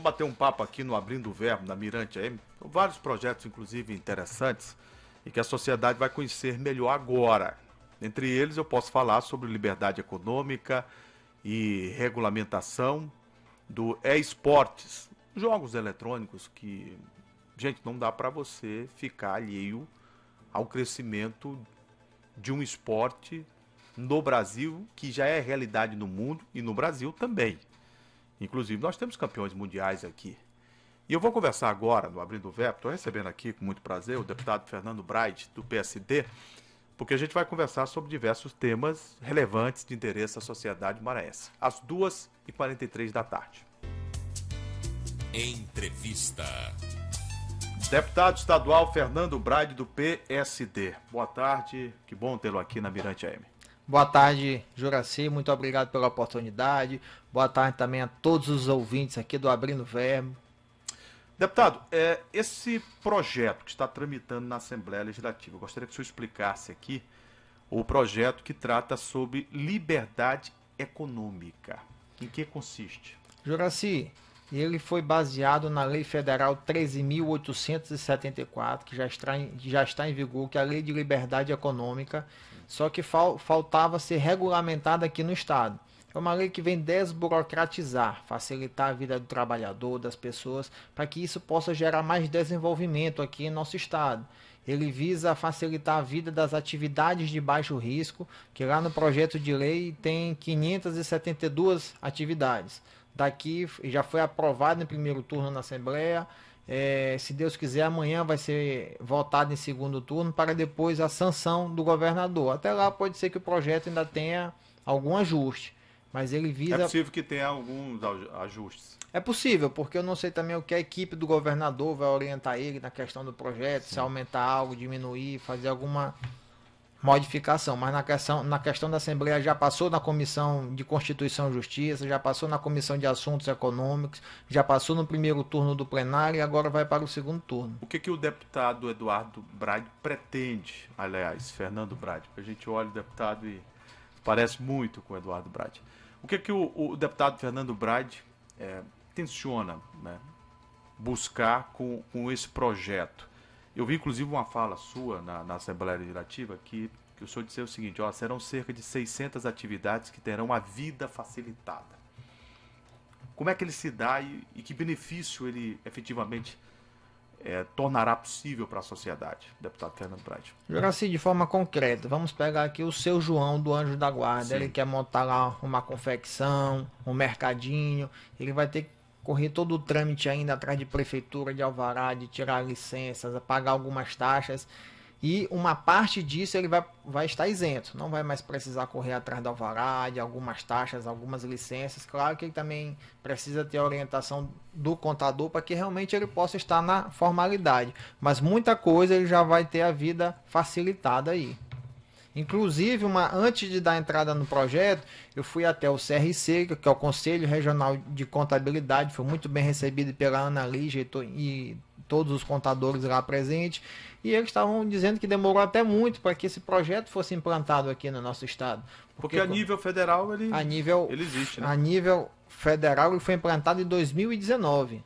Vamos bater um papo aqui no Abrindo o Verbo, na Mirante AM. Vários projetos, inclusive, interessantes e que a sociedade vai conhecer melhor agora. Entre eles, eu posso falar sobre liberdade econômica e regulamentação do e-esportes, jogos eletrônicos que, gente, não dá para você ficar alheio ao crescimento de um esporte no Brasil que já é realidade no mundo e no Brasil também. Inclusive, nós temos campeões mundiais aqui. E eu vou conversar agora, no Abrindo o VEP. estou recebendo aqui com muito prazer o deputado Fernando Braide, do PSD, porque a gente vai conversar sobre diversos temas relevantes de interesse à sociedade maranhense, às 2h43 da tarde. Entrevista. Deputado estadual Fernando Braide, do PSD. Boa tarde, que bom tê-lo aqui na Mirante AM. Boa tarde, Juraci. Muito obrigado pela oportunidade. Boa tarde também a todos os ouvintes aqui do Abrindo Verbo. Deputado, é, esse projeto que está tramitando na Assembleia Legislativa, eu gostaria que o senhor explicasse aqui o projeto que trata sobre liberdade econômica. Em que consiste? Juraci, ele foi baseado na Lei Federal 13.874, que já está, em, já está em vigor, que é a Lei de Liberdade Econômica, só que fal, faltava ser regulamentada aqui no Estado. É uma lei que vem desburocratizar, facilitar a vida do trabalhador, das pessoas, para que isso possa gerar mais desenvolvimento aqui em nosso Estado. Ele visa facilitar a vida das atividades de baixo risco, que lá no projeto de lei tem 572 atividades está aqui, já foi aprovado em primeiro turno na Assembleia. É, se Deus quiser, amanhã vai ser votado em segundo turno para depois a sanção do governador. Até lá pode ser que o projeto ainda tenha algum ajuste, mas ele visa. É possível que tenha alguns ajustes. É possível, porque eu não sei também o que a equipe do governador vai orientar ele na questão do projeto, Sim. se aumentar algo, diminuir, fazer alguma modificação, mas na questão, na questão da Assembleia já passou na Comissão de Constituição e Justiça, já passou na Comissão de Assuntos Econômicos, já passou no primeiro turno do plenário e agora vai para o segundo turno. O que, que o deputado Eduardo Brade pretende, aliás, Fernando Brade, a gente olha o deputado e parece muito com o Eduardo Brade. O que, que o, o deputado Fernando Brade é, eh, né, buscar com, com esse projeto? Eu vi inclusive uma fala sua na, na Assembleia Legislativa que, que o senhor disse o seguinte: ó, serão cerca de 600 atividades que terão a vida facilitada. Como é que ele se dá e, e que benefício ele efetivamente é, tornará possível para a sociedade, deputado Fernando Prade. Juraci, assim de forma concreta, vamos pegar aqui o seu João do Anjo da Guarda. Sim. Ele quer montar lá uma confecção, um mercadinho. Ele vai ter que correr todo o trâmite ainda atrás de prefeitura, de alvará, de tirar licenças, pagar algumas taxas. E uma parte disso ele vai, vai estar isento, não vai mais precisar correr atrás do alvará, de algumas taxas, algumas licenças. Claro que ele também precisa ter a orientação do contador para que realmente ele possa estar na formalidade. Mas muita coisa ele já vai ter a vida facilitada aí. Inclusive, uma, antes de dar entrada no projeto, eu fui até o CRC, que é o Conselho Regional de Contabilidade, foi muito bem recebido pela Ana Lígia e, to, e todos os contadores lá presentes, e eles estavam dizendo que demorou até muito para que esse projeto fosse implantado aqui no nosso estado. Porque, Porque a nível federal ele, a nível, ele existe. Né? A nível federal ele foi implantado em 2019.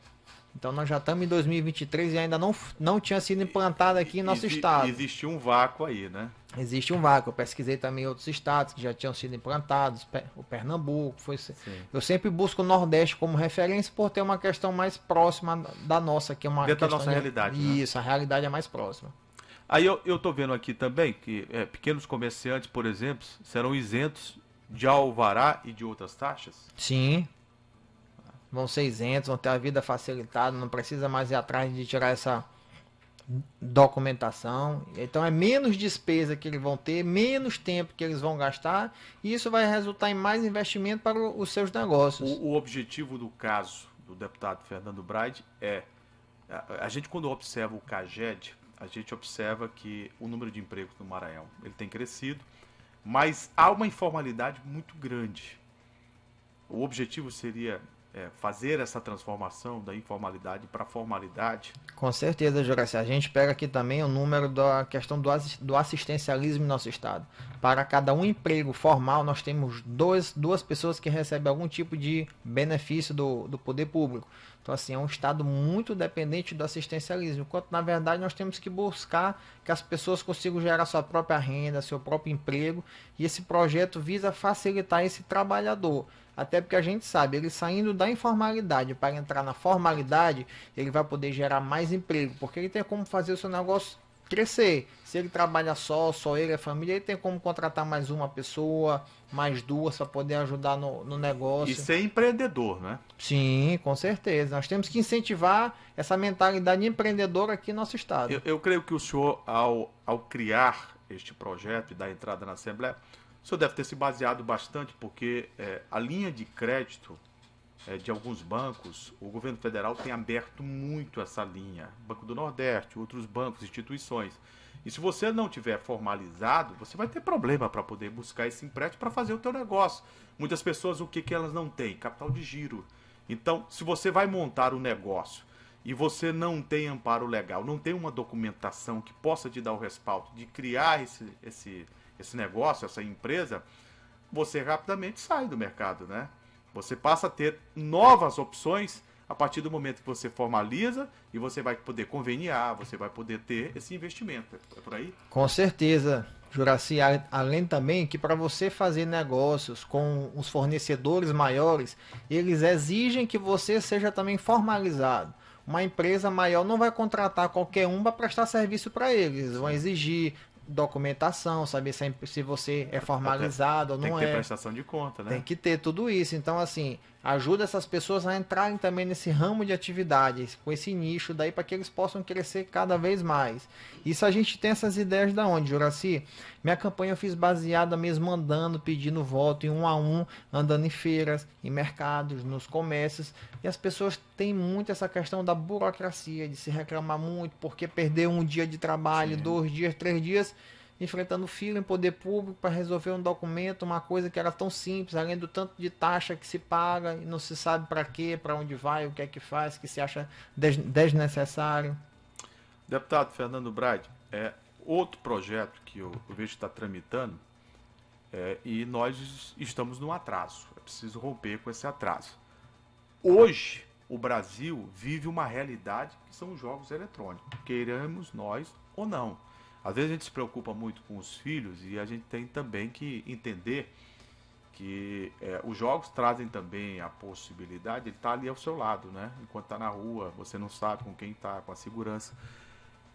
Então nós já estamos em 2023 e ainda não, não tinha sido implantado aqui em nosso Exi, estado. Existe um vácuo aí, né? Existe um vácuo. Eu pesquisei também outros estados que já tinham sido implantados, o Pernambuco. Foi... Eu sempre busco o Nordeste como referência por ter uma questão mais próxima da nossa, que é uma Dentro da nossa de... realidade. Né? Isso, né? a realidade é mais próxima. Aí eu estou vendo aqui também que é, pequenos comerciantes, por exemplo, serão isentos de alvará e de outras taxas? Sim vão ser isentos, vão ter a vida facilitada, não precisa mais ir atrás de tirar essa documentação. Então é menos despesa que eles vão ter, menos tempo que eles vão gastar, e isso vai resultar em mais investimento para os seus negócios. O, objetivo do caso do deputado Fernando Braide é a, a gente quando observa o CAGED, a gente observa que o número de empregos no Maranhão, ele tem crescido, mas há uma informalidade muito grande. O objetivo seria é, fazer essa transformação da informalidade para formalidade? Com certeza, Juraci. A gente pega aqui também o número da questão do assistencialismo em nosso estado. Para cada um emprego formal, nós temos dois, duas pessoas que recebem algum tipo de benefício do, do poder público. Então, assim, é um Estado muito dependente do assistencialismo, enquanto, na verdade, nós temos que buscar que as pessoas consigam gerar sua própria renda, seu próprio emprego, e esse projeto visa facilitar esse trabalhador. Até porque a gente sabe, ele saindo da informalidade para entrar na formalidade, ele vai poder gerar mais emprego, porque ele tem como fazer o seu negócio crescer, se ele trabalha só, só ele, a família, ele tem como contratar mais uma pessoa, mais duas para poder ajudar no, no, negócio. E ser empreendedor, né? Sim, com certeza. Nós temos que incentivar essa mentalidade empreendedora aqui no nosso estado. Eu, eu creio que o senhor, ao, ao criar este projeto e dar entrada na Assembleia, o senhor deve ter se baseado bastante, porque é, a linha de crédito é, de alguns bancos, o governo federal tem aberto muito essa linha. Banco do Nordeste, outros bancos, instituições. E se você não tiver formalizado, você vai ter problema para poder buscar esse empréstimo para fazer o teu negócio. Muitas pessoas o que que elas não têm? Capital de giro. Então, se você vai montar um negócio e você não tem amparo legal, não tem uma documentação que possa te dar o respaldo de criar esse, esse, esse negócio, essa empresa, você rapidamente sai do mercado, né? Você passa a ter novas opções a partir do momento que você formaliza e você vai poder conveniar, você vai poder ter esse investimento. É por aí? Com certeza. Juraci, além também que para você fazer negócios com os fornecedores maiores, eles exigem que você seja também formalizado. Uma empresa maior não vai contratar qualquer um para prestar serviço para eles. Eles vão exigir documentação, saber se, se você é formalizado Até ou não tem que é. prestação de conta, né? Tem que ter tudo isso. Então, assim, ajuda essas pessoas a entrarem também nesse ramo de atividades, com esse nicho daí para que eles possam crescer cada vez mais. Isso a gente tem essas ideias da onde, Juraci? Minha campanha eu fiz baseada mesmo andando, pedindo voto em um a um, andando em feiras, em mercados, nos comércios, e as pessoas têm muito essa questão da burocracia, de se reclamar muito porque perder um dia de trabalho, Sim. dois dias, três dias enfrentando fila em poder público para resolver um documento, uma coisa que era tão simples, além do tanto de taxa que se paga e não se sabe para quê, para onde vai, o que é que faz, que se acha desnecessário. Deputado Fernando Brade, é outro projeto que eu, eu vejo está tramitando é, e nós estamos num atraso. É preciso romper com esse atraso. Hoje, o Brasil vive uma realidade que são os jogos eletrônicos, queiramos nós ou não. Às vezes a gente se preocupa muito com os filhos e a gente tem também que entender que é, os jogos trazem também a possibilidade de estar tá ali ao seu lado, né? Enquanto está na rua, você não sabe com quem está, com a segurança.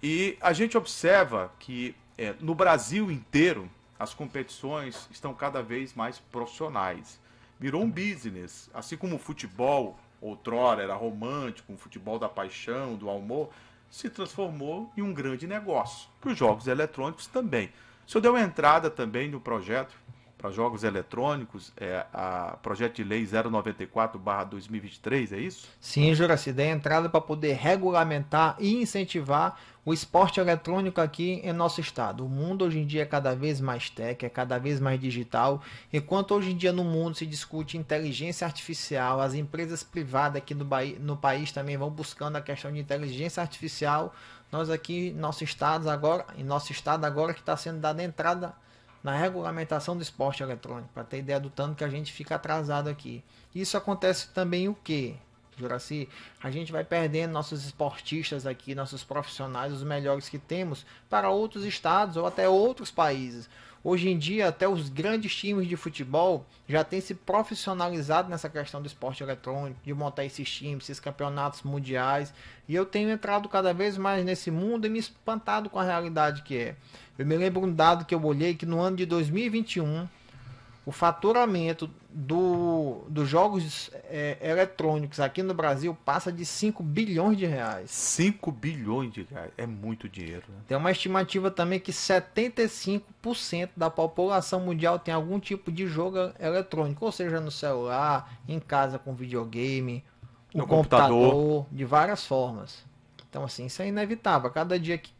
E a gente observa que é, no Brasil inteiro as competições estão cada vez mais profissionais. Virou um business, assim como o futebol outrora era romântico, um futebol da paixão, do amor se transformou em um grande negócio. Para os jogos eletrônicos também. O senhor deu entrada também no projeto para jogos eletrônicos, é, a projeto de lei 094/2023, é isso? Sim, Juraci, dei entrada para poder regulamentar e incentivar o esporte eletrônico aqui em nosso estado. O mundo hoje em dia é cada vez mais tech, é cada vez mais digital. Enquanto hoje em dia no mundo se discute inteligência artificial, as empresas privadas aqui no, Bahia, no país também vão buscando a questão de inteligência artificial. Nós aqui, nosso estado agora, em nosso estado agora que está sendo dada entrada na regulamentação do esporte eletrônico, para ter ideia do tanto que a gente fica atrasado aqui. Isso acontece também o quê? Juraci, assim, a gente vai perdendo nossos esportistas aqui, nossos profissionais, os melhores que temos, para outros estados ou até outros países. Hoje em dia, até os grandes times de futebol já têm se profissionalizado nessa questão do esporte eletrônico, de montar esses times, esses campeonatos mundiais. E eu tenho entrado cada vez mais nesse mundo e me espantado com a realidade que é. Eu me lembro um dado que eu olhei que no ano de 2021, o faturamento do, dos jogos é, eletrônicos aqui no Brasil passa de 5 bilhões de reais. 5 bilhões de reais, é muito dinheiro. Né? Tem uma estimativa também que 75% da população mundial tem algum tipo de jogo eletrônico, ou seja, no celular, em casa com videogame, no computador, computador, de várias formas. Então assim, isso é inevitável. Cada dia que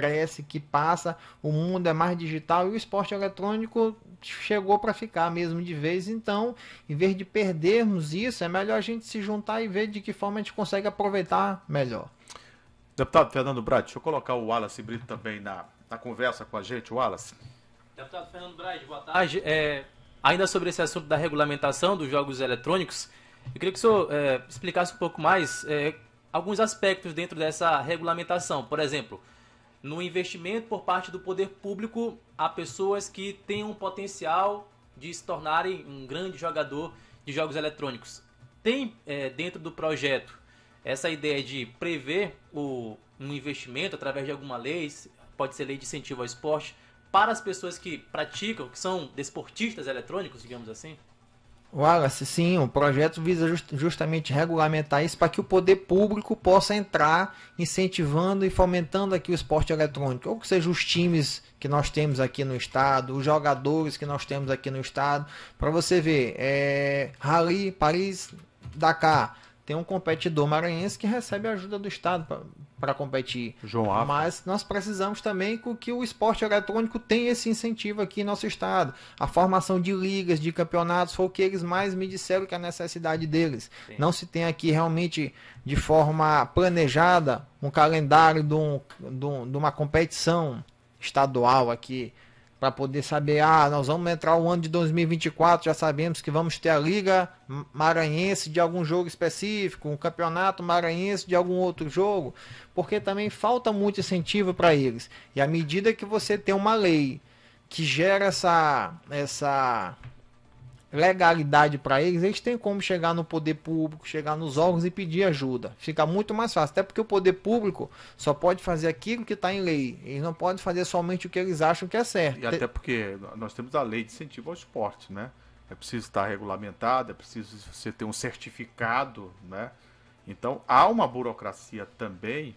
cresce, que passa, o mundo é mais digital e o esporte eletrônico chegou para ficar mesmo de vez. Então, em vez de perdermos isso, é melhor a gente se juntar e ver de que forma a gente consegue aproveitar melhor. Deputado Fernando Brat, deixa eu colocar o Wallace Brito também na, na conversa com a gente, Wallace. Deputado Fernando Braz, boa tarde. É, ainda sobre esse assunto da regulamentação dos jogos eletrônicos, eu queria que o senhor é, explicasse um pouco mais é, alguns aspectos dentro dessa regulamentação. Por exemplo, no investimento por parte do poder público a pessoas que têm um potencial de se tornarem um grande jogador de jogos eletrônicos. Tem é, dentro do projeto essa ideia de prever o, um investimento através de alguma lei, pode ser lei de incentivo ao esporte, para as pessoas que praticam, que são desportistas eletrônicos, digamos assim? Wallace, sim, o projeto visa just, justamente regulamentar isso para que o poder público possa entrar incentivando e fomentando aqui o esporte eletrônico, ou que seja os times que nós temos aqui no estado, os jogadores que nós temos aqui no estado, para você ver, é, Rally, Paris, Dakar, tem um competidor maranhense que recebe ajuda do Estado para competir. João Mas nós precisamos também que o esporte eletrônico tenha esse incentivo aqui em nosso Estado. A formação de ligas, de campeonatos, foi o que eles mais me disseram que é a necessidade deles. Sim. Não se tem aqui realmente, de forma planejada, um calendário de, um, de, um, de uma competição estadual aqui para poder saber, ah, nós vamos entrar o ano de 2024, já sabemos que vamos ter a Liga Maranhense de algum jogo específico, um Campeonato Maranhense de algum outro jogo, porque também falta muito incentivo para eles. E à medida que você tem uma lei que gera essa essa legalidade para eles, eles têm como chegar no poder público, chegar nos órgãos e pedir ajuda. Fica muito mais fácil, até porque o poder público só pode fazer aquilo que está em lei. Eles não podem fazer somente o que eles acham que é certo. E até porque nós temos a lei de incentivo ao esporte, né? É preciso estar regulamentado, é preciso você ter um certificado, né? Então há uma burocracia também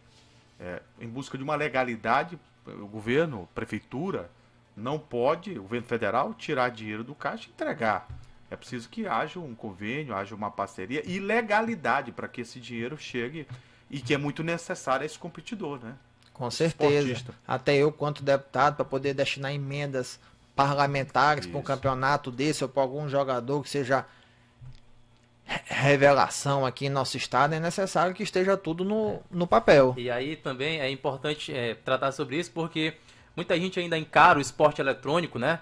é, em busca de uma legalidade. O governo, prefeitura, não pode, o governo federal, tirar dinheiro do caixa e entregar. É preciso que haja um convênio, haja uma parceria e legalidade para que esse dinheiro chegue e que é muito necessário a esse competidor, né? Com certeza. Esportista. Até eu, quanto deputado, para poder destinar emendas parlamentares para um campeonato desse ou para algum jogador que seja revelação aqui em nosso estado, é necessário que esteja tudo no, no papel. E aí também é importante é, tratar sobre isso, porque muita gente ainda encara o esporte eletrônico, né?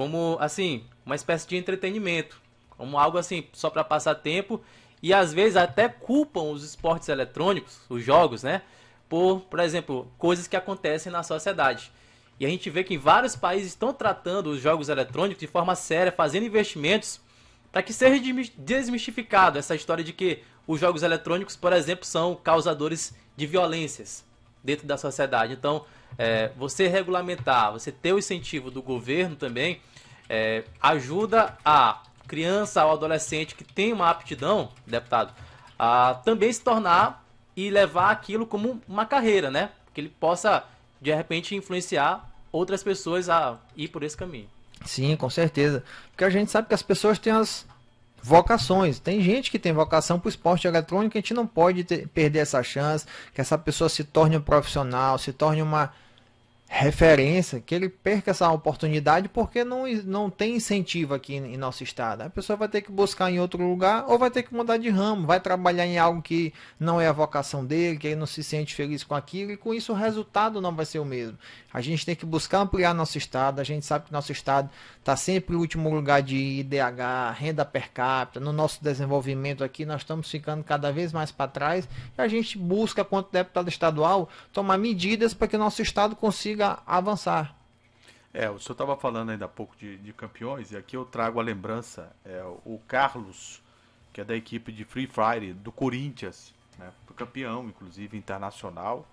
como assim, uma espécie de entretenimento, como algo assim só para passar tempo e às vezes até culpam os esportes eletrônicos, os jogos, né, por, por exemplo, coisas que acontecem na sociedade. E a gente vê que vários países estão tratando os jogos eletrônicos de forma séria, fazendo investimentos para que seja desmistificado essa história de que os jogos eletrônicos, por exemplo, são causadores de violências dentro da sociedade. Então, é, você regulamentar, você ter o incentivo do governo também é, ajuda a criança ou adolescente que tem uma aptidão, deputado, a também se tornar e levar aquilo como uma carreira, né? Que ele possa, de repente, influenciar outras pessoas a ir por esse caminho. Sim, com certeza. Porque a gente sabe que as pessoas têm as vocações. Tem gente que tem vocação para o esporte eletrônico, a gente não pode ter, perder essa chance, que essa pessoa se torne um profissional, se torne uma referência, que ele perca essa oportunidade porque não, não tem incentivo aqui em, nosso estado. A pessoa vai ter que buscar em outro lugar ou vai ter que mudar de ramo, vai trabalhar em algo que não é a vocação dele, que ele não se sente feliz com aquilo e com isso o resultado não vai ser o mesmo. A gente tem que buscar ampliar nosso estado, a gente sabe que nosso estado está sempre no último lugar de IDH, renda per capita, no nosso desenvolvimento aqui nós estamos ficando cada vez mais para trás e a gente busca, quanto deputado estadual, tomar medidas para que nosso estado consiga consiga avançar. É, o senhor estava falando ainda há pouco de, de, campeões, e aqui eu trago a lembrança. É, o Carlos, que é da equipe de Free Fire do Corinthians, né, campeão, inclusive internacional,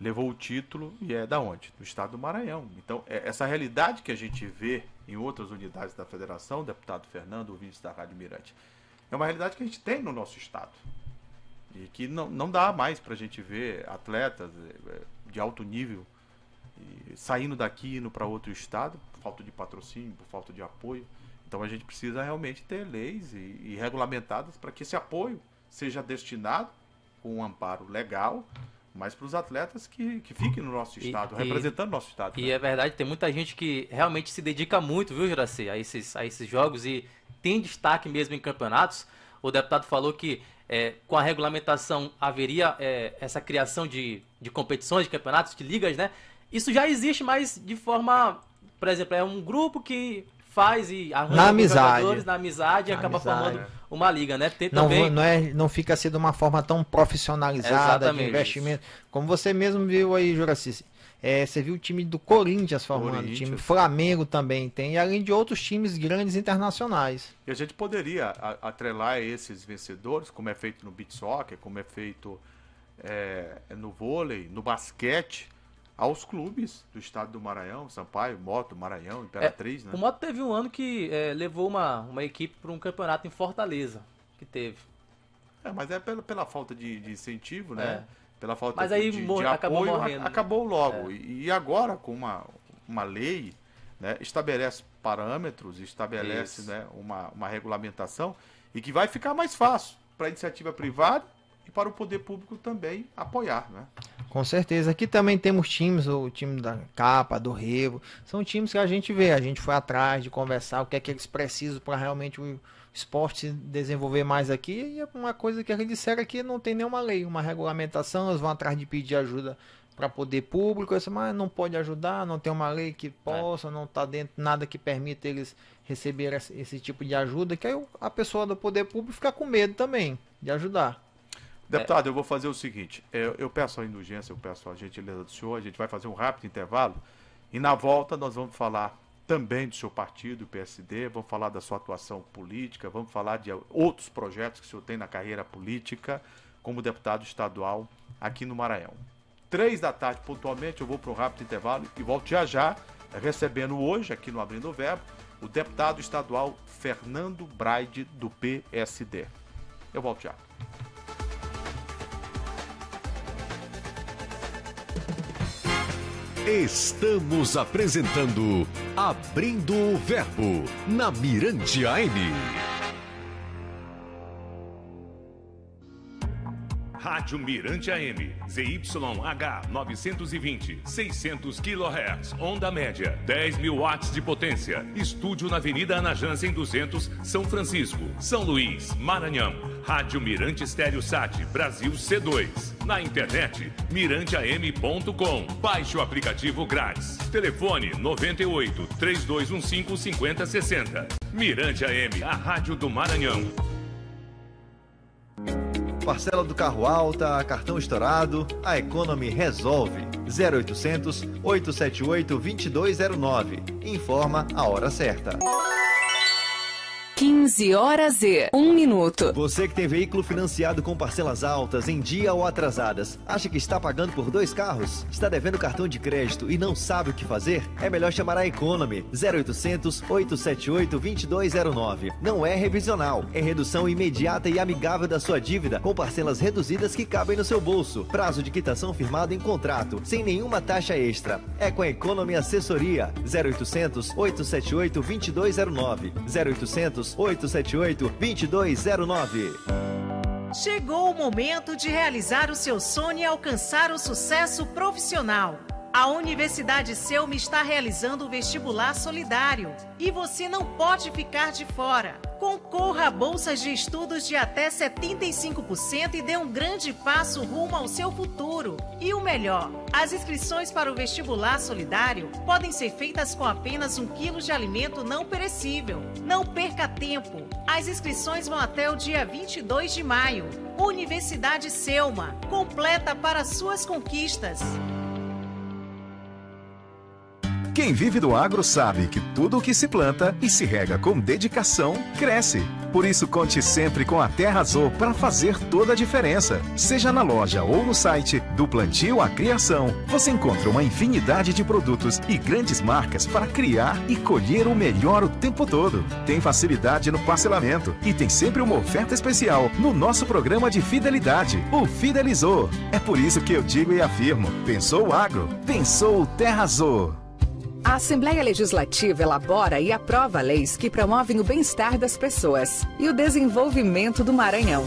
levou o título e é da onde? Do estado do Maranhão. Então, é, essa realidade que a gente vê em outras unidades da federação, deputado Fernando, ouvinte da Rádio Mirante, é uma realidade que a gente tem no nosso estado. E que não, não dá mais para a gente ver atletas é, de alto nível saindo daqui indo para outro estado, por falta de patrocínio, por falta de apoio. Então a gente precisa realmente ter leis e, e regulamentadas para que esse apoio seja destinado com um amparo legal, mas para os atletas que, que fiquem no nosso estado, e, representando o nosso estado. E né? é verdade, tem muita gente que realmente se dedica muito, viu, Juracê, a esses, a esses jogos e tem destaque mesmo em campeonatos. O deputado falou que é, com a regulamentação haveria é, essa criação de, de competições, de campeonatos, de ligas, né? Isso já existe, mas de forma. Por exemplo, é um grupo que faz e arranja na amizade. na amizade e acaba amizade. formando uma liga, né? Tem não, também... não, é, não fica assim de uma forma tão profissionalizada Exatamente. de investimento. Como você mesmo viu aí, Juraci. É, você viu o time do Corinthians formando, o time Flamengo também tem, além de outros times grandes internacionais. E a gente poderia atrelar esses vencedores, como é feito no beat soccer, como é feito é, no vôlei, no basquete, aos clubes do estado do Maranhão, Sampaio, Moto, Maranhão, Imperatriz, é, né? O Moto teve um ano que é, levou uma, uma equipe para um campeonato em Fortaleza, que teve. É, mas é pela, pela falta de, de incentivo, né? É. Pela falta mas de, aí, de, de acabou morrendo. Né? acabou logo. É. E agora, com uma, uma lei, né, estabelece parâmetros, estabelece né, uma, uma regulamentação e que vai ficar mais fácil para a iniciativa privada e para o poder público também apoiar, né? Com certeza. Aqui também temos times, o time da Capa, do Revo, são times que a gente vê, a gente foi atrás de conversar o que é que eles precisam para realmente o esporte desenvolver mais aqui. E é uma coisa que eles disseram que não tem nenhuma lei, uma regulamentação, eles vão atrás de pedir ajuda para poder público, disse, mas não pode ajudar, não tem uma lei que é. possa, é. não está dentro nada que permita eles receber esse, esse tipo de ajuda, que aí a pessoa do poder público fica com medo também de ajudar. Deputado, eu vou fazer o seguinte: eu, eu peço a indulgência, eu peço a gentileza do senhor, a gente vai fazer um rápido intervalo e na volta nós vamos falar também do seu partido, do PSD, vamos falar da sua atuação política, vamos falar de outros projetos que o senhor tem na carreira política como deputado estadual aqui no Maranhão. Três da tarde, pontualmente, eu vou para um rápido intervalo e volto já já, recebendo hoje, aqui no Abrindo o Verbo, o deputado estadual Fernando Braide, do PSD. Eu volto já. Estamos apresentando Abrindo o Verbo na Mirante AM. Rádio Mirante AM, ZYH 920, 600 kHz, onda média, 10 mil watts de potência. Estúdio na Avenida em 200, São Francisco, São Luís, Maranhão. Rádio Mirante Estéreo Sat, Brasil C2. Na internet, miranteam.com. Baixe o aplicativo grátis. Telefone 98 3215 5060. Mirante AM, a rádio do Maranhão parcela do carro alta, cartão estourado, a Economy resolve. 0800 878 2209. Informa a hora certa. 15 horas e 1 um minuto. Você que tem veículo financiado com parcelas altas, em dia ou atrasadas, acha que está pagando por dois carros? Está devendo cartão de crédito e não sabe o que fazer? É melhor chamar a Economy 0800 878 2209. Não é revisional, é redução imediata e amigável da sua dívida com parcelas reduzidas que cabem no seu bolso. Prazo de quitação firmado em contrato, sem nenhuma taxa extra. É com a Economy Assessoria 0800 878 2209. 0800 Santos, 878-2209. Chegou o momento de realizar o seu sonho e alcançar o sucesso profissional. A Universidade Selma está realizando o vestibular solidário e você não pode ficar de fora. Concorra a bolsas de estudos de até 75% e dê um grande passo rumo ao seu futuro. E o melhor: as inscrições para o vestibular solidário podem ser feitas com apenas um quilo de alimento não perecível. Não perca tempo. As inscrições vão até o dia 22 de maio. Universidade Selma completa para suas conquistas. Quem vive do agro sabe que tudo o que se planta e se rega com dedicação cresce. Por isso, conte sempre com a Terra Azul para fazer toda a diferença. Seja na loja ou no site, do plantio à criação, você encontra uma infinidade de produtos e grandes marcas para criar e colher o melhor o tempo todo. Tem facilidade no parcelamento e tem sempre uma oferta especial no nosso programa de fidelidade, o Fidelizou. É por isso que eu digo e afirmo: pensou o agro, pensou o Terra Azul. A Assembleia Legislativa elabora e aprova leis que promovem o bem-estar das pessoas e o desenvolvimento do Maranhão.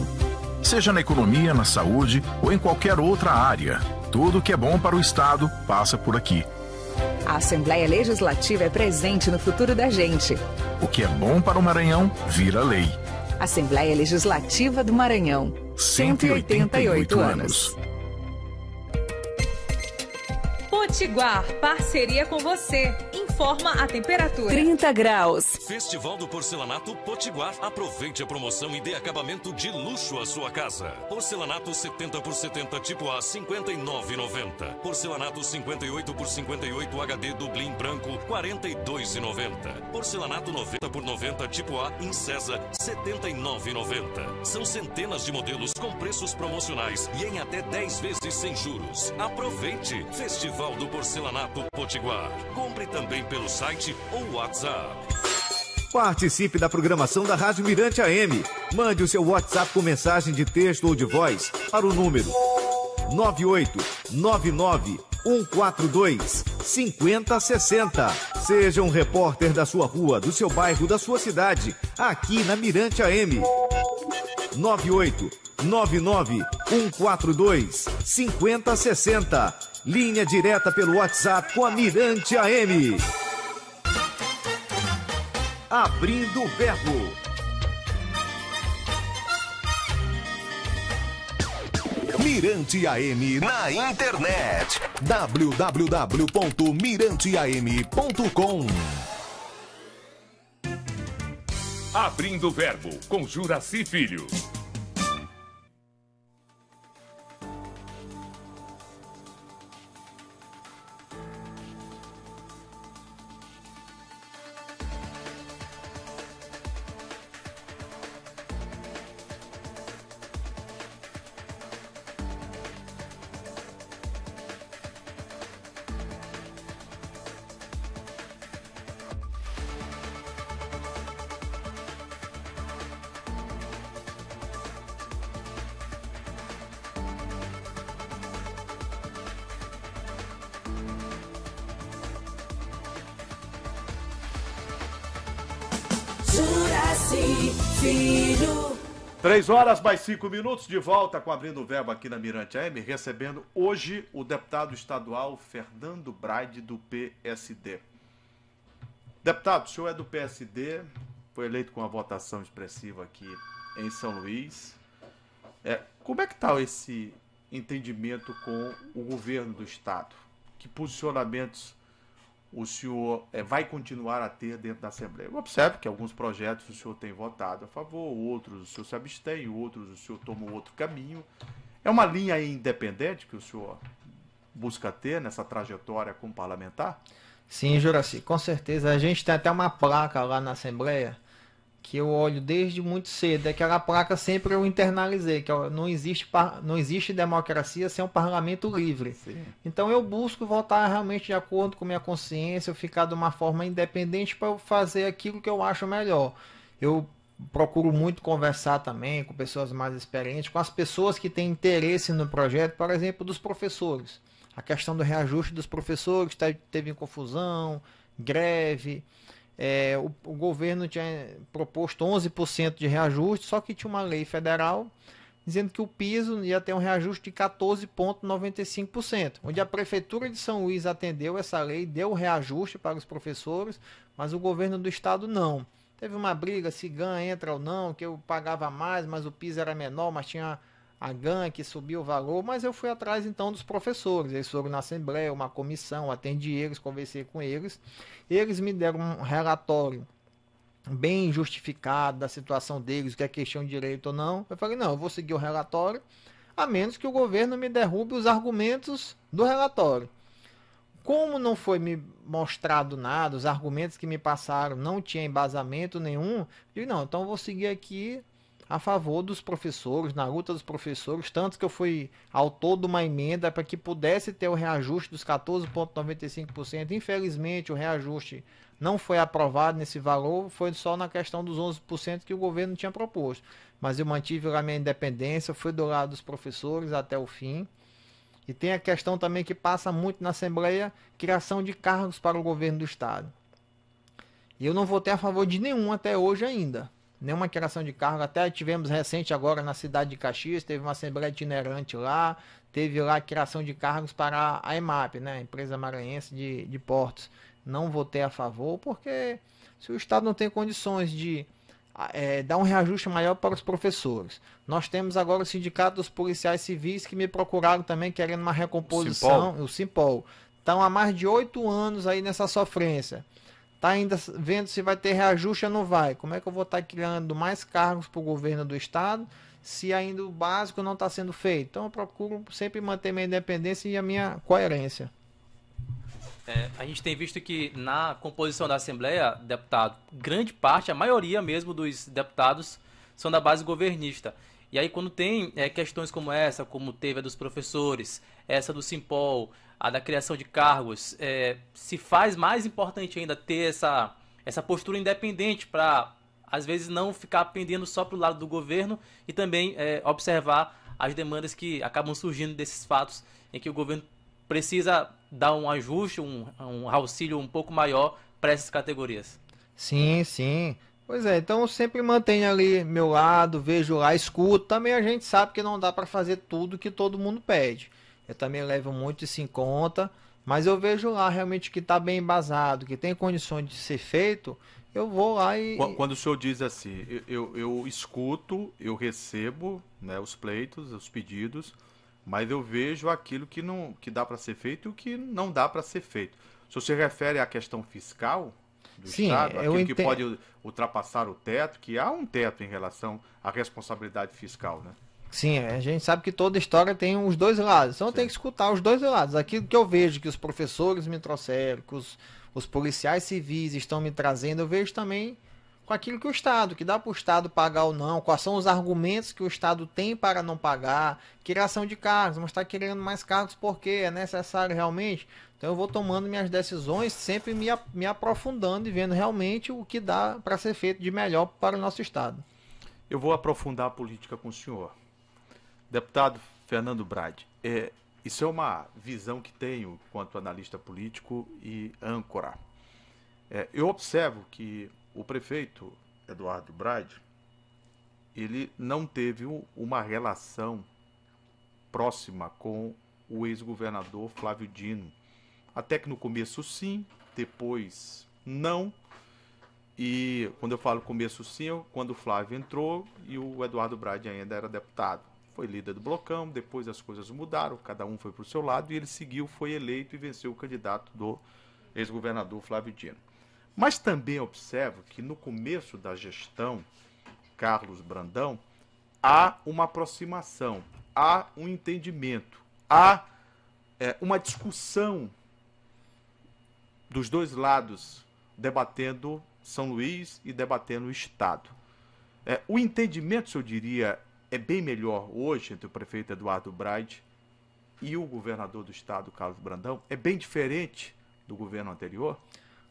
Seja na economia, na saúde ou em qualquer outra área, tudo que é bom para o Estado passa por aqui. A Assembleia Legislativa é presente no futuro da gente. O que é bom para o Maranhão vira lei. Assembleia Legislativa do Maranhão. 188, 188 anos. anos. Potiguar, parceria com você informa a temperatura. 30 graus. Festival do Porcelanato Potiguar. Aproveite a promoção e dê acabamento de luxo à sua casa. Porcelanato 70 por 70 tipo A 59,90. Porcelanato 58 por 58 HD Dublin branco 42,90. Porcelanato 90 por 90 tipo A Incesa 79,90. São centenas de modelos com preços promocionais e em até 10 vezes sem juros. Aproveite! Festival do Porcelanato Potiguar. Compre também pelo site ou WhatsApp. Participe da programação da Rádio Mirante AM. Mande o seu WhatsApp com mensagem de texto ou de voz para o número 9899 142 5060. Seja um repórter da sua rua, do seu bairro, da sua cidade, aqui na Mirante AM. 98 99 142 5060 Linha direta pelo WhatsApp com a Mirante AM. Abrindo o verbo. Mirante AM na internet. www.miranteam.com Abrindo o verbo com Juraci Filho. Filho. Três horas mais cinco minutos, de volta com Abrindo o Verbo aqui na Mirante AM, recebendo hoje o deputado estadual Fernando Braide, do PSD. Deputado, o senhor é do PSD, foi eleito com uma votação expressiva aqui em São Luís. É, como é que está esse entendimento com o governo do Estado? Que posicionamentos o senhor é, vai continuar a ter dentro da Assembleia. Observe que alguns projetos o senhor tem votado a favor, outros o senhor se abstém, outros o senhor toma outro caminho. É uma linha independente que o senhor busca ter nessa trajetória como parlamentar? Sim, Juraci, com certeza. A gente tem até uma placa lá na Assembleia que eu olho desde muito cedo, é aquela placa sempre eu internalizei, que não existe, não existe democracia sem um parlamento livre. Sim. Então eu busco votar realmente de acordo com minha consciência, eu ficar de uma forma independente para eu fazer aquilo que eu acho melhor. Eu procuro muito conversar também com pessoas mais experientes, com as pessoas que têm interesse no projeto, por exemplo, dos professores. A questão do reajuste dos professores, teve confusão, greve. É, o, o, governo tinha proposto 11% de reajuste, só que tinha uma lei federal dizendo que o piso ia ter um reajuste de 14,95%, onde a prefeitura de São Luís atendeu essa lei, deu reajuste para os professores, mas o governo do estado não. Teve uma briga se ganha entra ou não, que eu pagava mais, mas o piso era menor, mas tinha a GAN que subiu o valor, mas eu fui atrás então dos professores. Eles foram na Assembleia, uma comissão, atendi eles, conversei com eles. Eles me deram um relatório bem justificado da situação deles, o que é questão de direito ou não. Eu falei, não, eu vou seguir o relatório, a menos que o governo me derrube os argumentos do relatório. Como não foi me mostrado nada, os argumentos que me passaram não tinha embasamento nenhum, eu digo, não, então eu vou seguir aqui a favor dos professores, na luta dos professores, tanto que eu fui autor de uma emenda para que pudesse ter o reajuste dos 14,95%. Infelizmente, o reajuste não foi aprovado nesse valor, foi só na questão dos 11% que o governo tinha proposto. Mas eu mantive a minha independência, fui do lado dos professores até o fim. E tem a questão também que passa muito na Assembleia, criação de cargos para o governo do Estado. E eu não votei a favor de nenhum até hoje ainda nenhuma criação de cargo. Até tivemos recente agora na cidade de Caxias, teve uma assembleia itinerante lá, teve lá a criação de cargos para a EMAP, né, empresa maranhense de, de portos. Não votei a favor porque se o Estado não tem condições de é, dar um reajuste maior para os professores. Nós temos agora o Sindicato dos Policiais Civis que me procuraram também querendo uma recomposição, o Simpol. O Simpol. Estão há mais de oito anos aí nessa sofrência. Está ainda vendo se vai ter reajuste ou não vai. Como é que eu vou estar tá criando mais cargos para o governo do estado se ainda o básico não está sendo feito? Então eu procuro sempre manter minha independência e a minha coerência. É, a gente tem visto que na composição da Assembleia, deputado, grande parte, a maioria mesmo dos deputados são da base governista. E aí quando tem é, questões como essa, como teve a dos professores, essa do Simpol, a da criação de cargos, é, se faz mais importante ainda ter essa, essa postura independente para, às vezes, não ficar pendendo só para o lado do governo e também é, observar as demandas que acabam surgindo desses fatos em que o governo precisa dar um ajuste, um, um auxílio um pouco maior para essas categorias. Sim, sim. Pois é, então sempre mantenho ali meu lado, vejo lá, escuto. Também a gente sabe que não dá para fazer tudo que todo mundo pede eu também levo muito isso em conta. Mas eu vejo lá realmente que está bem embasado, que tem condições de ser feito, eu vou lá e. Quando o senhor diz assim, eu, eu, eu escuto, eu recebo né, os pleitos, os pedidos, mas eu vejo aquilo que, não, que dá para ser feito e o que não dá para ser feito. Se você refere à questão fiscal do Sim, Estado, aquilo que pode ultrapassar o teto, que há um teto em relação à responsabilidade fiscal, né? Sim, a gente sabe que toda história tem os dois lados. Então Sim. eu tenho que escutar os dois lados. Aquilo que eu vejo que os professores me trouxeram, que os, os policiais civis estão me trazendo, eu vejo também com aquilo que o Estado, que dá para o Estado pagar ou não, quais são os argumentos que o Estado tem para não pagar, criação de cargos, mas está querendo mais cargos porque é necessário realmente. Então eu vou tomando minhas decisões, sempre me, me aprofundando e vendo realmente o que dá para ser feito de melhor para o nosso Estado. Eu vou aprofundar a política com o senhor. Deputado Fernando Brade, é, isso é uma visão que tenho quanto analista político e âncora. É, eu observo que o prefeito Eduardo Brade ele não teve uma relação próxima com o ex-governador Flávio Dino. Até que no começo sim, depois não. E quando eu falo começo sim, é quando o Flávio entrou e o Eduardo Brade ainda era deputado foi líder do blocão, depois as coisas mudaram, cada um foi para o seu lado e ele seguiu, foi eleito e venceu o candidato do ex-governador Flávio Dino. Mas também observo que no começo da gestão Carlos Brandão há uma aproximação, há um entendimento, há é, uma discussão dos dois lados debatendo São Luís e debatendo o Estado. É, o entendimento, se eu diria, é bem melhor hoje entre o prefeito Eduardo Braide e o governador do estado, Carlos Brandão, é bem diferente do governo anterior?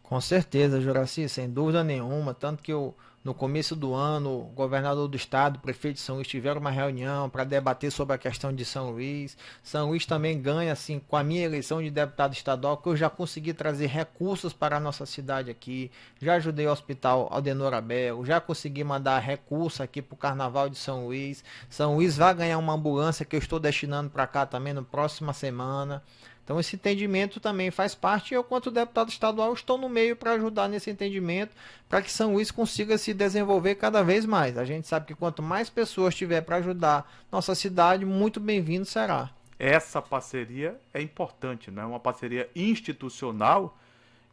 Com certeza, Juraci, sem dúvida nenhuma. Tanto que eu, no começo do ano, o governador do estado, o prefeito de São Luís tiveram uma reunião para debater sobre a questão de São Luís. São Luís também ganha, assim, com a minha eleição de deputado estadual, que eu já consegui trazer recursos para a nossa cidade aqui. Já ajudei o hospital Aldenor Abel, já consegui mandar recurso aqui para o Carnaval de São Luís. São Luís vai ganhar uma ambulância que eu estou destinando para cá também na próxima semana. Então esse entendimento também faz parte e eu, quanto deputado estadual, estou no meio para ajudar nesse entendimento, para que São Luís consiga se desenvolver cada vez mais. A gente sabe que quanto mais pessoas tiver para ajudar nossa cidade, muito bem-vindo será. Essa parceria é importante, não é uma parceria institucional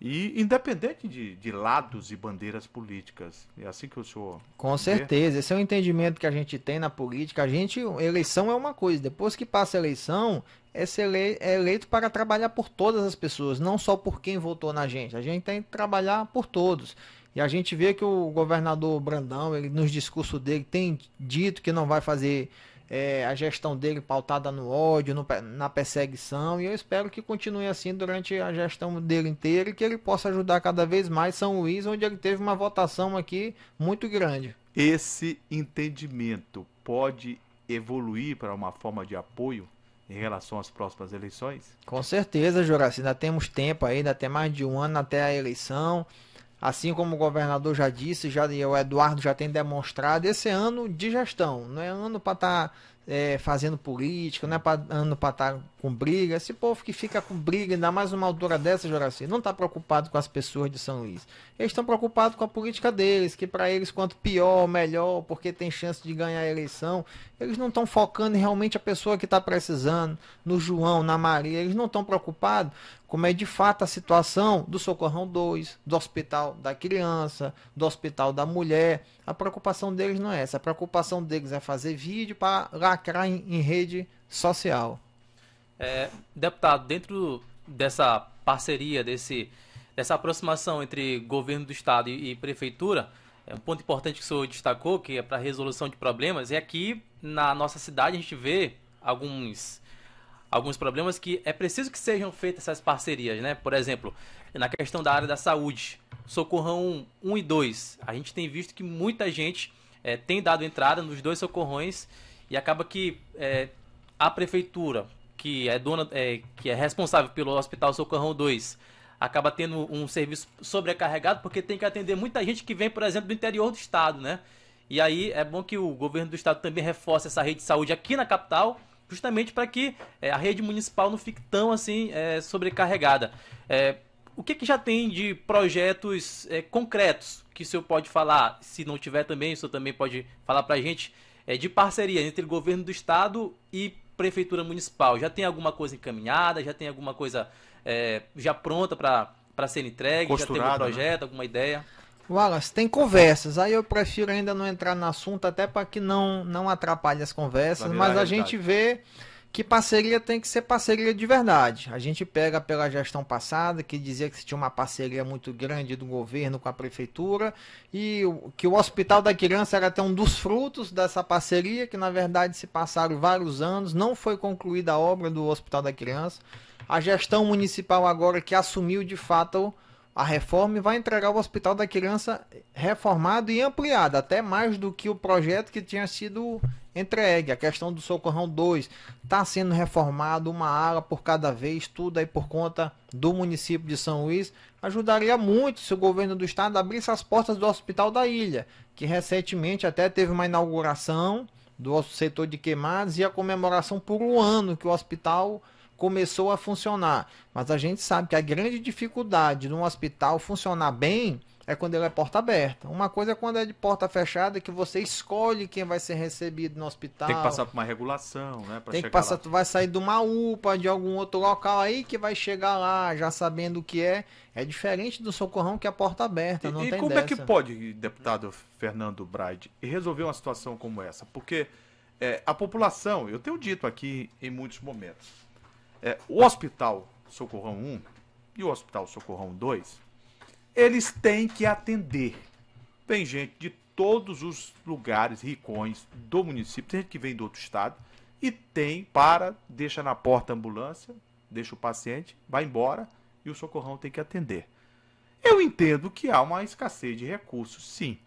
e independente de, de lados e bandeiras políticas. É assim que o senhor. Com certeza, esse é o entendimento que a gente tem na política. A gente, eleição é uma coisa, depois que passa a eleição, é ser ele, é eleito para trabalhar por todas as pessoas, não só por quem votou na gente. A gente tem que trabalhar por todos. E a gente vê que o governador Brandão, ele nos discursos dele tem dito que não vai fazer é, a gestão dele pautada no ódio, no, na perseguição, e eu espero que continue assim durante a gestão dele inteira e que ele possa ajudar cada vez mais São Luís, onde ele teve uma votação aqui muito grande. Esse entendimento pode evoluir para uma forma de apoio em relação às próximas eleições? Com certeza, Juraci. Ainda temos tempo aí, ainda tem mais de um ano até a eleição. Assim como o governador já disse, já o Eduardo já tem demonstrado, esse ano de gestão. Não é ano para estar tá é, fazendo política, não é pra, andando pra estar tá com briga. Esse povo que fica com briga, ainda mais uma altura dessa, Joraci, não está preocupado com as pessoas de São Luís. Eles estão preocupados com a política deles, que para eles quanto pior, melhor, porque tem chance de ganhar a eleição. Eles não estão focando em realmente a pessoa que está precisando, no João, na Maria. Eles não estão preocupados como é de fato a situação do Socorrão 2, do Hospital da Criança, do Hospital da Mulher. A preocupação deles não é essa. A preocupação deles é fazer vídeo para lacrar em, em rede social. É, deputado, dentro dessa parceria, desse, dessa aproximação entre governo do estado e, e prefeitura, é um ponto importante que o senhor destacou, que é para resolução de problemas, e é aqui na nossa cidade a gente vê alguns alguns problemas que é preciso que sejam feitas essas parcerias, né? Por exemplo, na questão da área da saúde, socorrão 1 e 2, a gente tem visto que muita gente é, tem dado entrada nos dois socorrões e acaba que é, a prefeitura, que é dona, é, que é responsável pelo Hospital Socorrão 2, acaba tendo um serviço sobrecarregado porque tem que atender muita gente que vem, por exemplo, do interior do estado, né? E aí é bom que o governo do estado também reforce essa rede de saúde aqui na capital, justamente para que é, a rede municipal não fique tão assim é, sobrecarregada. É, o que, que, já tem de projetos é, concretos que o senhor pode falar? Se não tiver também, o senhor também pode falar para a gente é, de parceria entre governo do estado e prefeitura municipal? Já tem alguma coisa encaminhada? Já tem alguma coisa é, já pronta para ser entregue? Costurado, já tem algum né? projeto, né? alguma ideia? Wallace, tem conversas. Aí eu prefiro ainda não entrar no assunto, até para que não, não atrapalhe as conversas. Mas a, a gente vê que parceria tem que ser parceria de verdade. A gente pega pela gestão passada, que dizia que se tinha uma parceria muito grande do governo com a prefeitura, e que o Hospital da Criança era até um dos frutos dessa parceria, que na verdade se passaram vários anos, não foi concluída a obra do Hospital da Criança. A gestão municipal agora que assumiu de fato a reforma vai entregar o Hospital da Criança reformado e ampliado, até mais do que o projeto que tinha sido entregue. A questão do Socorrão 2 está sendo reformado, uma ala por cada vez, tudo aí por conta do município de São Luís. Ajudaria muito se o governo do estado abrisse as portas do Hospital da Ilha, que recentemente até teve uma inauguração do setor de queimadas e a comemoração por um ano que o hospital começou a funcionar. Mas a gente sabe que a grande dificuldade de um hospital funcionar bem é quando ele é porta aberta. Uma coisa é quando é de porta fechada, que você escolhe quem vai ser recebido no hospital. Tem que passar por uma regulação, né? Pra Tem que passar, lá. tu vai sair de uma UPA, de algum outro local aí que vai chegar lá, já sabendo o que é. É diferente do socorrão que é porta aberta. E, não e tem como dessa. é que pode, deputado Fernando Braide, resolver uma situação como essa? Porque é, a população, eu tenho dito aqui em muitos momentos, é, o Hospital Socorrão 1 e o Hospital Socorrão 2, eles têm que atender. Tem gente de todos os lugares, ricões do município, tem gente que vem do outro estado, e tem, para, deixa na porta a ambulância, deixa o paciente, vai embora e o socorrão tem que atender. Eu entendo que há uma escassez de recursos, sim.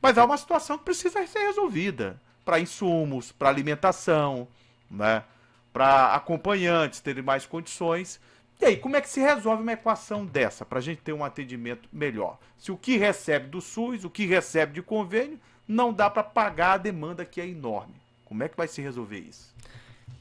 Mas há uma situação que precisa ser resolvida para insumos, para alimentação, né? para acompanhantes terem mais condições. E aí, como é que se resolve uma equação dessa para a gente ter um atendimento melhor? Se o que recebe do SUS, o que recebe de convênio, não dá para pagar a demanda que é enorme. Como é que vai se resolver isso?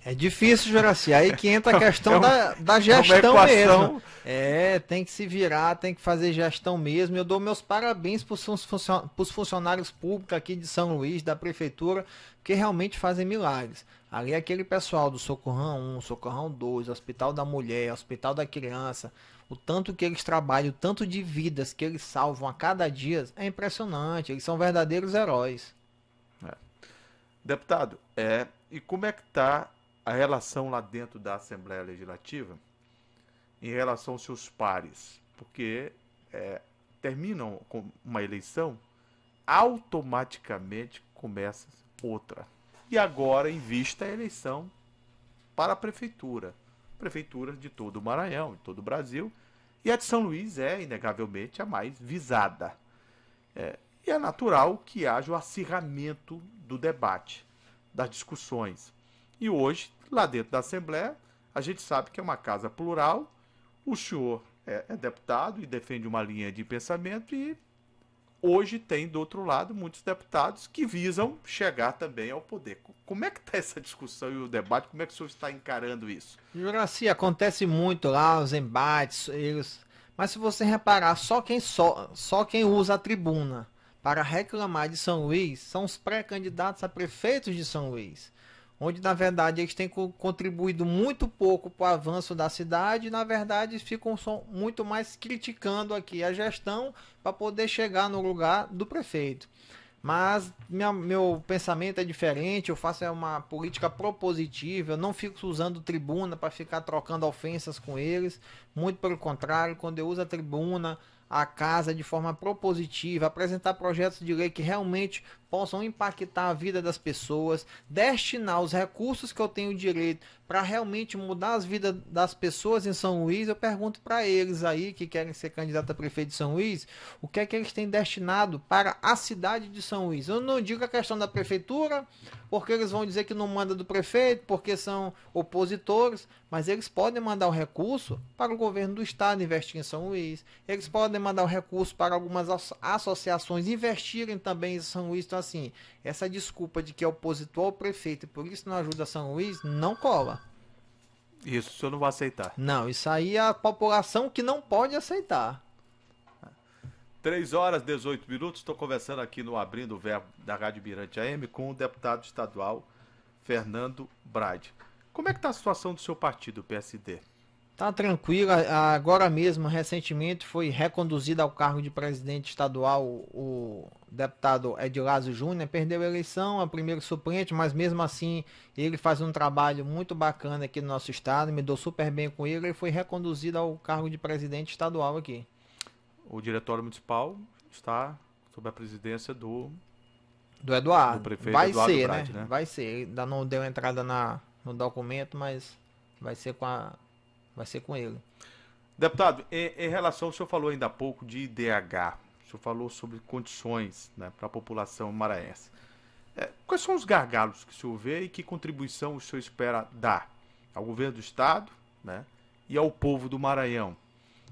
É difícil, Juraci. Aí que entra a é questão é um, da, da é gestão é mesmo. É, tem que se virar, tem que fazer gestão mesmo. Eu dou meus parabéns para os funcionários públicos aqui de São Luís, da prefeitura, que realmente fazem milagres. Ali é aquele pessoal do Socorrão 1, Socorrão 2, Hospital da Mulher, Hospital da Criança, o tanto que eles trabalham, o tanto de vidas que eles salvam a cada dia, é impressionante. Eles são verdadeiros heróis. É. Deputado, é, e como é que está a relação lá dentro da Assembleia Legislativa em relação aos seus pares, porque é, terminam com uma eleição, automaticamente começa outra. E agora em vista a eleição para a prefeitura, prefeituras de todo o Maranhão, de todo o Brasil, e a de São Luís é inegavelmente a mais visada. É, e é natural que haja o acirramento do debate, das discussões, e hoje, lá dentro da Assembleia, a gente sabe que é uma casa plural, o senhor é, é deputado e defende uma linha de pensamento, e hoje tem do outro lado muitos deputados que visam chegar também ao poder. Como é que está essa discussão e o debate? Como é que o senhor está encarando isso? Juraci, acontece muito lá os embates, eles... mas se você reparar, só quem, só, só quem usa a tribuna para reclamar de São Luís são os pré-candidatos a prefeitos de São Luís onde na verdade eles têm contribuído muito pouco para o avanço da cidade, e, na verdade ficam muito mais criticando aqui a gestão para poder chegar no lugar do prefeito. Mas minha, meu pensamento é diferente, eu faço é uma política propositiva, eu não fico usando tribuna para ficar trocando ofensas com eles, muito pelo contrário, quando eu uso a tribuna, a casa de forma propositiva, apresentar projetos de lei que realmente possam impactar a vida das pessoas, destinar os recursos que eu tenho direito para realmente mudar as vidas das pessoas em São Luís, eu pergunto para eles aí que querem ser candidato a prefeito de São Luís, o que é que eles têm destinado para a cidade de São Luís. Eu não digo a questão da prefeitura, porque eles vão dizer que não manda do prefeito, porque são opositores, mas eles podem mandar o recurso para o governo do estado investir em São Luís, eles podem mandar o recurso para algumas associações investirem também em São Luís, então então, assim, essa desculpa de que é opositor ao prefeito e por isso não ajuda São Luís, não cola. Isso, o senhor não vai aceitar. Não, isso aí é a população que não pode aceitar. 3 horas 18 minutos, estou conversando aqui no Abrindo o Verbo da Rádio Mirante AM com o deputado estadual Fernando Brade. Como é que está a situação do seu partido, PSD? Tá tranquilo. Agora mesmo, recentemente, foi reconduzido ao cargo de presidente estadual o deputado Edilazo Júnior. Perdeu a eleição, é o primeiro suplente, mas mesmo assim ele faz um trabalho muito bacana aqui no nosso estado. Me dou super bem com ele. Ele foi reconduzido ao cargo de presidente estadual aqui. O diretório municipal está sob a presidência do. Do Eduardo. Do prefeito Vai Eduardo ser, Brade, né? né? Vai ser. ainda não deu entrada na, no documento, mas vai ser com a vai ser com ele. Deputado, em, em relação, o senhor falou ainda há pouco de IDH, o senhor falou sobre condições né, para a população maranhense. É, quais são os gargalos que o senhor vê e que contribuição o senhor espera dar ao governo do Estado né, e ao povo do Maranhão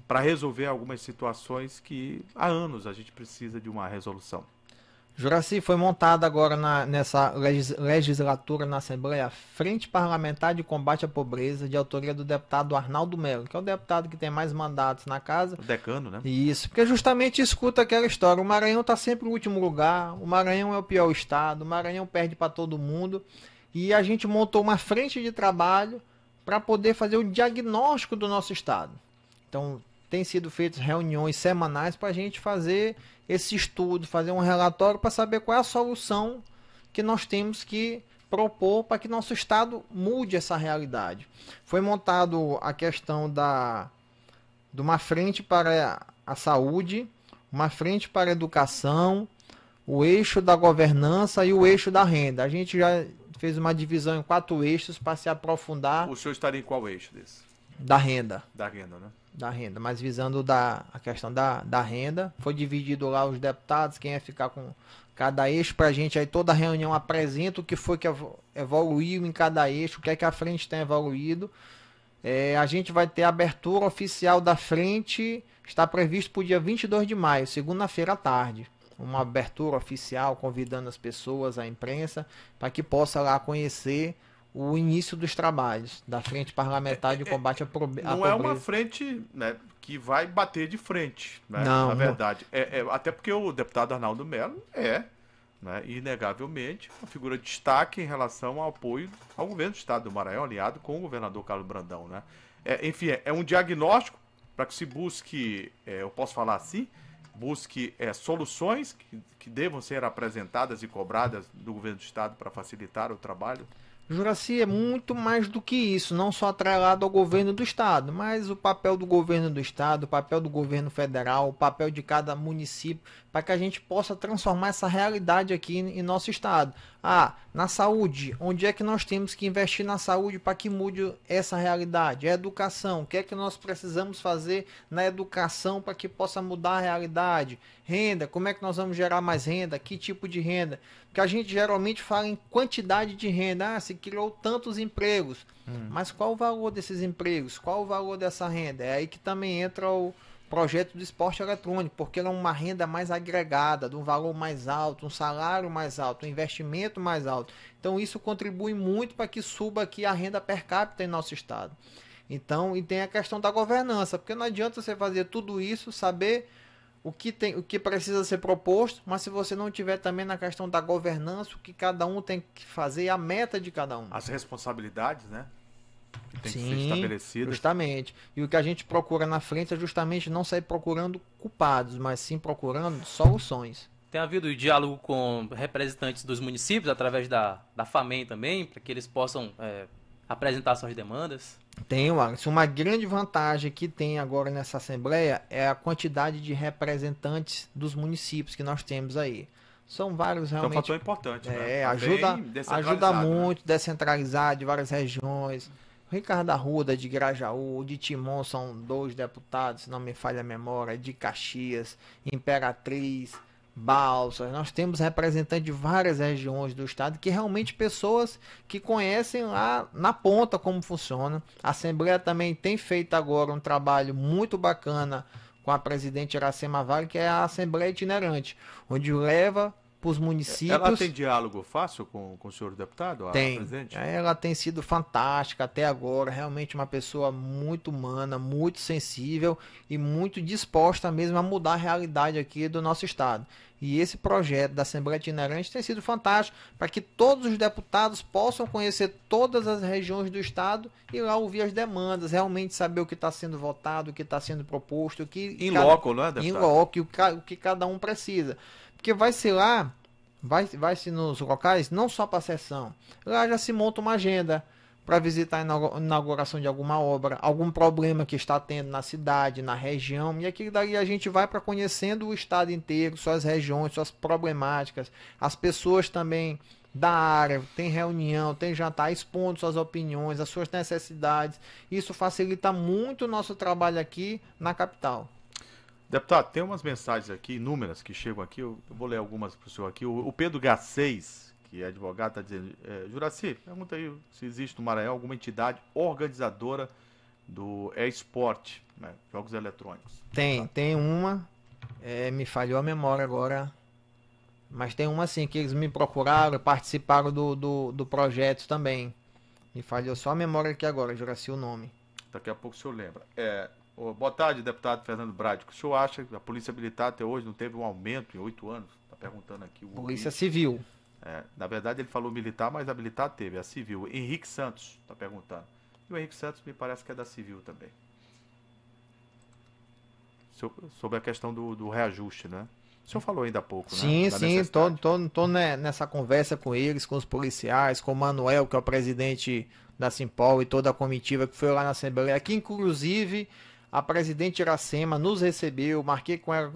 para resolver algumas situações que há anos a gente precisa de uma resolução? Juraci, foi montada agora na, nessa legis, legislatura na Assembleia a Frente Parlamentar de Combate à Pobreza, de autoria do deputado Arnaldo Melo, que é o deputado que tem mais mandatos na casa. O decano, né? Isso, porque justamente escuta aquela história. O Maranhão está sempre no último lugar, o Maranhão é o pior estado, o Maranhão perde para todo mundo. E a gente montou uma frente de trabalho para poder fazer o diagnóstico do nosso estado. Então, têm sido feitas reuniões semanais para a gente fazer esse estudo, fazer um relatório para saber qual é a solução que nós temos que propor para que nosso estado mude essa realidade. Foi montado a questão da de uma frente para a saúde, uma frente para a educação, o eixo da governança e o eixo da renda. A gente já fez uma divisão em quatro eixos para se aprofundar. O senhor estaria em qual eixo desse? Da renda. Da renda, né? da renda, mas visando da, a questão da, da renda, foi dividido lá os deputados, quem ia ficar com cada eixo para a gente aí toda reunião apresenta o que foi que evoluiu em cada eixo, o que é que a frente tem evoluído. É, a gente vai ter a abertura oficial da frente, está previsto para o dia 22 de maio, segunda-feira à tarde. Uma abertura oficial convidando as pessoas, a imprensa, para que possa lá conhecer o início dos trabalhos da Frente Parlamentar de é, é, Combate à, Pobreza. Não é uma frente né, que vai bater de frente, né, não, na verdade. Não. É, é, até porque o deputado Arnaldo Melo é, né, inegavelmente, uma figura de destaque em relação ao apoio ao governo do Estado do Maranhão, aliado com o governador Carlos Brandão. Né? É, enfim, é, é um diagnóstico para que se busque, eu posso falar assim, busque é, soluções que, que devam ser apresentadas e cobradas do governo do estado para facilitar o trabalho Juraci é muito mais do que isso, não só atrelado ao governo do estado, mas o papel do governo do estado, o papel do governo federal, o papel de cada município para que a gente possa transformar essa realidade aqui em nosso estado. Ah, na saúde, onde é que nós temos que investir na saúde para que mude essa realidade? É educação, o que é que nós precisamos fazer na educação para que possa mudar a realidade? Renda, como é que nós vamos gerar mais renda? Que tipo de renda? Porque a gente geralmente fala em quantidade de renda, ah, se criou tantos empregos, hum. mas qual o valor desses empregos? Qual o valor dessa renda? É aí que também entra o projeto do esporte eletrônico, porque ela é uma renda mais agregada, de um valor mais alto, um salário mais alto, um investimento mais alto. Então isso contribui muito para que suba aqui a renda per capita em nosso estado. Então, e tem a questão da governança, porque não adianta você fazer tudo isso, saber o que tem, o que precisa ser proposto, mas se você não tiver também na questão da governança, o que cada um tem que fazer, a meta de cada um. As responsabilidades, né? Que tem Sim, que ser estabelecidas. Justamente. E o que a gente procura na frente é justamente não sair procurando culpados, mas sim procurando soluções. Tem havido diálogo com representantes dos municípios, através da, da FAMEN também, para que eles possam é, apresentar suas demandas? Tem, Wallace. Uma grande vantagem que tem agora nessa Assembleia é a quantidade de representantes dos municípios que nós temos aí são vários realmente. É um fator importante, né? É, tá ajuda, ajuda né? muito, né? descentralizar de várias regiões. Ricardo Arruda de Grajaú, de Timon são dois deputados, se não me falha a memória, de Caxias, Imperatriz, Balsas. Nós temos representantes de várias regiões do estado que realmente pessoas que conhecem lá na ponta como funciona. A Assembleia também tem feito agora um trabalho muito bacana com a presidente Iracema Vale, que é a Assembleia Itinerante, onde leva para os municípios. Ela tem diálogo fácil com, com o senhor deputado? Tem. É, ela tem sido fantástica até agora, realmente uma pessoa muito humana, muito sensível e muito disposta mesmo a mudar a realidade aqui do nosso estado. E esse projeto da Assembleia Itinerante tem sido fantástico para que todos os deputados possam conhecer todas as regiões do estado e lá ouvir as demandas, realmente saber o que está sendo votado, o que está sendo proposto, que. Em loco, não é, deputado? Em loco, o que cada um precisa. Porque vai ser lá, vai, vai se nos locais, não só para sessão. Lá já se monta uma agenda para visitar a inauguração de alguma obra, algum problema que está tendo na cidade, na região, e aqui daí a gente vai para conhecendo o estado inteiro, suas regiões, suas problemáticas, as pessoas também da área, tem reunião, tem jantar, expondo suas opiniões, as suas necessidades. Isso facilita muito o nosso trabalho aqui na capital. Deputado, tem umas mensagens aqui, inúmeras, que chegam aqui. Eu, eu vou ler algumas para o senhor aqui. O, o Pedro Gacês, que é advogado, está dizendo: é, Juraci, pergunta aí se existe no Maranhão alguma entidade organizadora do eSport né, jogos eletrônicos. Tem, tá? tem uma. É, me falhou a memória agora. Mas tem uma assim que eles me procuraram, participaram do, do, do projeto também. Me falhou só a memória aqui agora, Juraci, o nome. Daqui a pouco o senhor lembra. É, Oh, boa tarde, deputado Fernando Brádico. O senhor acha que a Polícia Militar até hoje não teve um aumento em oito anos? Está perguntando aqui o. Polícia Henrique. Civil. É, na verdade, ele falou militar, mas a militar teve, a civil. Henrique Santos está perguntando. E o Henrique Santos me parece que é da civil também. sobre a questão do, do reajuste, né? O senhor falou ainda há pouco, sim, né? Sim, sim, estou nessa conversa com eles, com os policiais, com o Manuel, que é o presidente da Simpol e toda a comitiva que foi lá na Assembleia, que inclusive a presidente Iracema nos recebeu, marquei com ela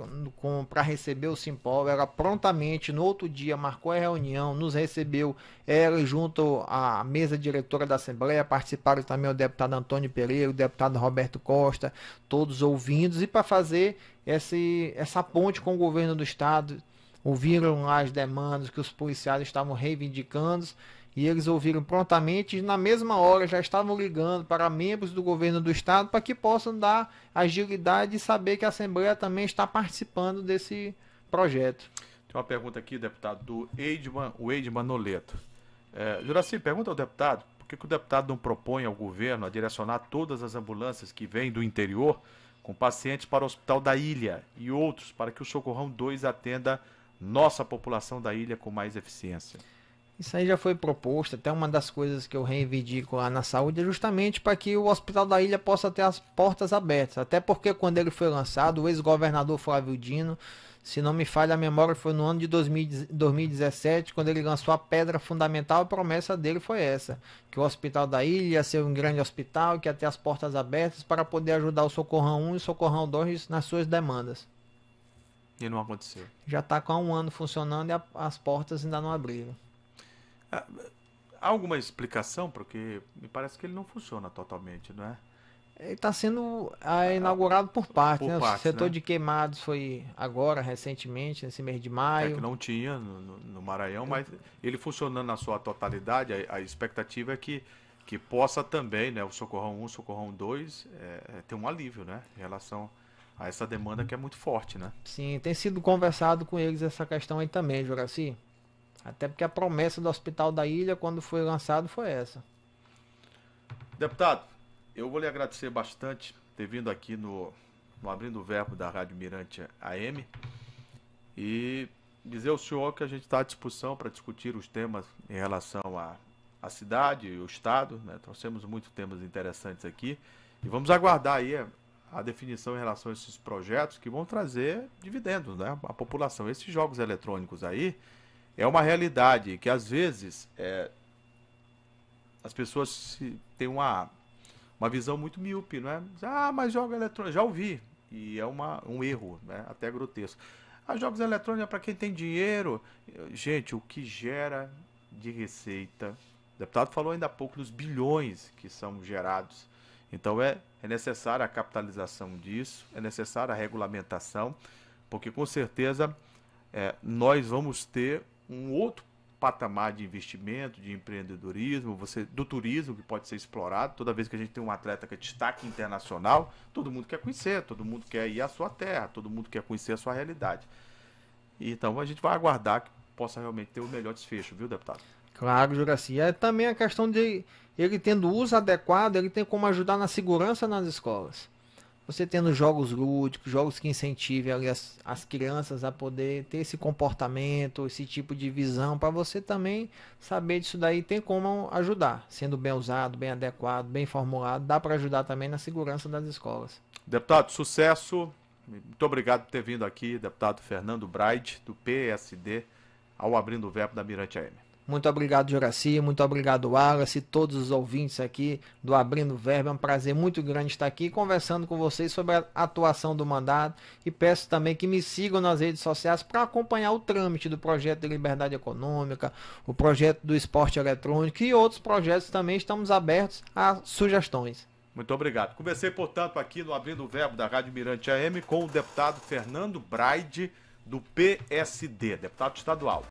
para receber o Simpol, ela prontamente, no outro dia, marcou a reunião, nos recebeu, ela junto à mesa diretora da Assembleia, participaram também o deputado Antônio Pereira, o deputado Roberto Costa, todos ouvindos, e para fazer esse, essa ponte com o governo do Estado, ouviram as demandas que os policiais estavam reivindicando, e eles ouviram prontamente e na mesma hora já estavam ligando para membros do governo do estado para que possam dar agilidade e saber que a Assembleia também está participando desse projeto. Tem uma pergunta aqui, deputado, do Eidman, o Eidman Noleto. É, Juraci, pergunta ao deputado por que, que o deputado não propõe ao governo a direcionar todas as ambulâncias que vêm do interior com pacientes para o Hospital da Ilha e outros para que o Socorrão 2 atenda nossa população da ilha com mais eficiência. Isso aí já foi proposto, até uma das coisas que eu reivindico lá na saúde é justamente para que o Hospital da Ilha possa ter as portas abertas. Até porque quando ele foi lançado, o ex-governador Flávio Dino, se não me falha a memória, foi no ano de 2017, quando ele lançou a pedra fundamental, a promessa dele foi essa, que o Hospital da Ilha ia ser um grande hospital, que ia ter as portas abertas para poder ajudar o Socorrão 1 e o Socorrão 2 nas suas demandas. E não aconteceu. Já está com um ano funcionando e a, as portas ainda não abriram. Ah, há alguma explicação? Porque me parece que ele não funciona totalmente, não é? Ele está sendo ah, inaugurado por parte. Por né? parte o setor né? de queimados foi agora, recentemente, nesse mês de maio. É que não tinha no, no Maranhão, mas ele funcionando na sua totalidade, a, a, expectativa é que, que possa também, né, o Socorrão 1, Socorrão 2, é, é, ter um alívio né, em relação a essa demanda que é muito forte. Né? Sim, tem sido conversado com eles essa questão aí também, Juraci. Até porque a promessa do Hospital da Ilha, quando foi lançado, foi essa. Deputado, eu vou lhe agradecer bastante ter vindo aqui no, no Abrindo o Verbo da Rádio Mirante AM e dizer ao senhor que a gente está à disposição para discutir os temas em relação à, à cidade e o Estado. Né? Trouxemos muitos temas interessantes aqui e vamos aguardar aí a, a definição em relação a esses projetos que vão trazer dividendos né? à população. Esses jogos eletrônicos aí é uma realidade que às vezes é, as pessoas se, têm uma, uma visão muito míope, não é? Ah, mas joga eletrônico, já ouvi. E é uma, um erro, né? até grotesco. Ah, jogos eletrônicos é para quem tem dinheiro. Gente, o que gera de receita. O deputado falou ainda há pouco dos bilhões que são gerados. Então é, é necessária a capitalização disso, é necessária a regulamentação, porque com certeza é, nós vamos ter um outro patamar de investimento, de empreendedorismo, você do turismo que pode ser explorado. Toda vez que a gente tem um atleta que é destaque internacional, todo mundo quer conhecer, todo mundo quer ir à sua terra, todo mundo quer conhecer a sua realidade. Então a gente vai aguardar que possa realmente ter o melhor desfecho, viu, deputado? Claro, Juraci. É também a questão de ele tendo uso adequado, ele tem como ajudar na segurança nas escolas. Você tendo jogos lúdicos, jogos que incentivem as, as crianças a poder ter esse comportamento, esse tipo de visão, para você também saber disso daí, tem como ajudar. Sendo bem usado, bem adequado, bem formulado, dá para ajudar também na segurança das escolas. Deputado, sucesso. Muito obrigado por ter vindo aqui, deputado Fernando Bright, do PSD, ao Abrindo o Verbo da Mirante AM. Muito obrigado, Juraci. Muito obrigado, Wallace. Todos os ouvintes aqui do Abrindo Verbo. É um prazer muito grande estar aqui conversando com vocês sobre a atuação do mandato E peço também que me sigam nas redes sociais para acompanhar o trâmite do projeto de liberdade econômica, o projeto do esporte eletrônico e outros projetos também. Estamos abertos a sugestões. Muito obrigado. Conversei, portanto, aqui no Abrindo Verbo da Rádio Mirante AM com o deputado Fernando Braide, do PSD, deputado estadual.